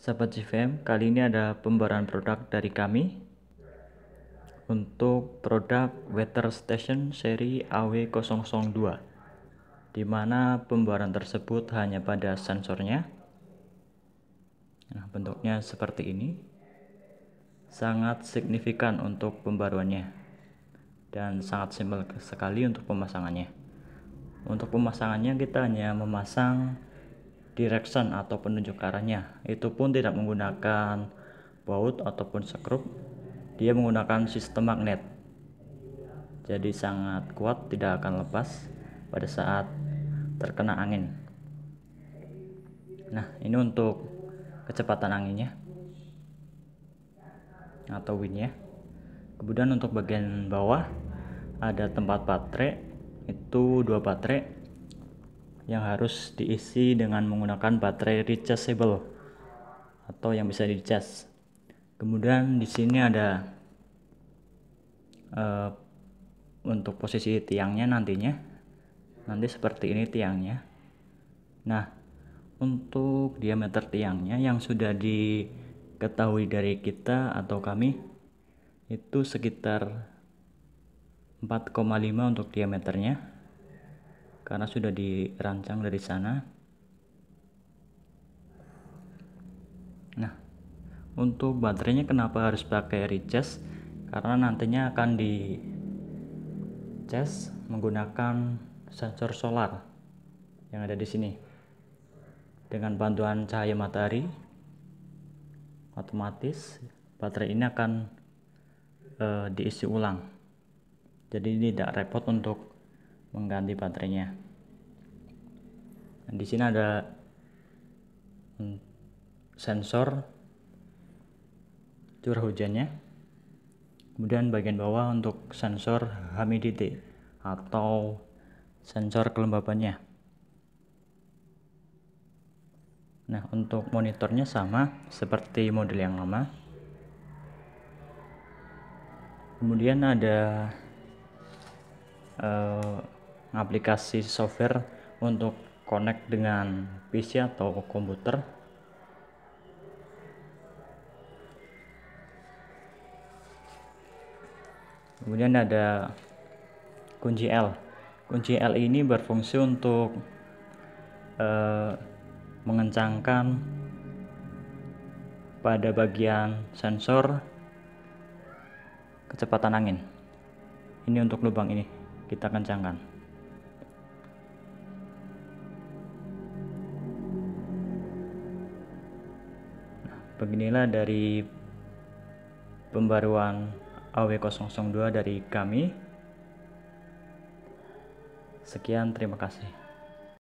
Sahabat GVM, kali ini ada pembaruan produk dari kami untuk produk Weather Station seri AW002 di mana pembaruan tersebut hanya pada sensornya nah, bentuknya seperti ini sangat signifikan untuk pembaruannya dan sangat simpel sekali untuk pemasangannya untuk pemasangannya kita hanya memasang direction atau penunjuk arahnya itu pun tidak menggunakan baut ataupun sekrup dia menggunakan sistem magnet jadi sangat kuat tidak akan lepas pada saat terkena angin nah ini untuk kecepatan anginnya atau windnya kemudian untuk bagian bawah ada tempat baterai itu dua baterai yang harus diisi dengan menggunakan baterai rechargeable atau yang bisa di charge. Kemudian di sini ada uh, untuk posisi tiangnya nantinya. Nanti seperti ini tiangnya. Nah, untuk diameter tiangnya yang sudah diketahui dari kita atau kami itu sekitar 4,5 untuk diameternya karena sudah dirancang dari sana nah untuk baterainya kenapa harus pakai recharge karena nantinya akan di charge menggunakan sensor solar yang ada di sini dengan bantuan cahaya matahari otomatis baterai ini akan e, diisi ulang jadi ini tidak repot untuk mengganti baterainya nah, di sini ada hmm, sensor curah hujannya kemudian bagian bawah untuk sensor humidity atau sensor kelembabannya nah untuk monitornya sama seperti model yang lama kemudian ada uh, aplikasi software untuk connect dengan PC atau komputer kemudian ada kunci L kunci L ini berfungsi untuk eh, mengencangkan pada bagian sensor kecepatan angin ini untuk lubang ini kita kencangkan Beginilah dari pembaruan AW002 dari kami. Sekian, terima kasih.